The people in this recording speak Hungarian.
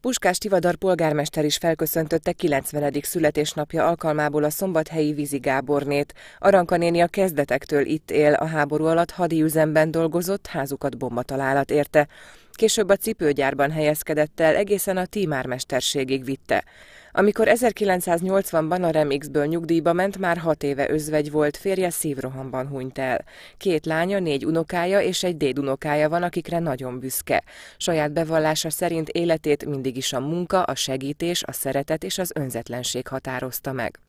Puskás Tivadar polgármester is felköszöntötte 90. születésnapja alkalmából a szombathelyi Vizi Gábornét. Aranka néni a kezdetektől itt él, a háború alatt hadiüzemben dolgozott, házukat bombatalálat érte. Később a cipőgyárban helyezkedett el, egészen a tímármesterségig vitte. Amikor 1980-ban a Remixből nyugdíjba ment, már hat éve özvegy volt, férje szívrohamban hunyt el. Két lánya, négy unokája és egy dédunokája van, akikre nagyon büszke. Saját bevallása szerint életét mindig is a munka, a segítés, a szeretet és az önzetlenség határozta meg.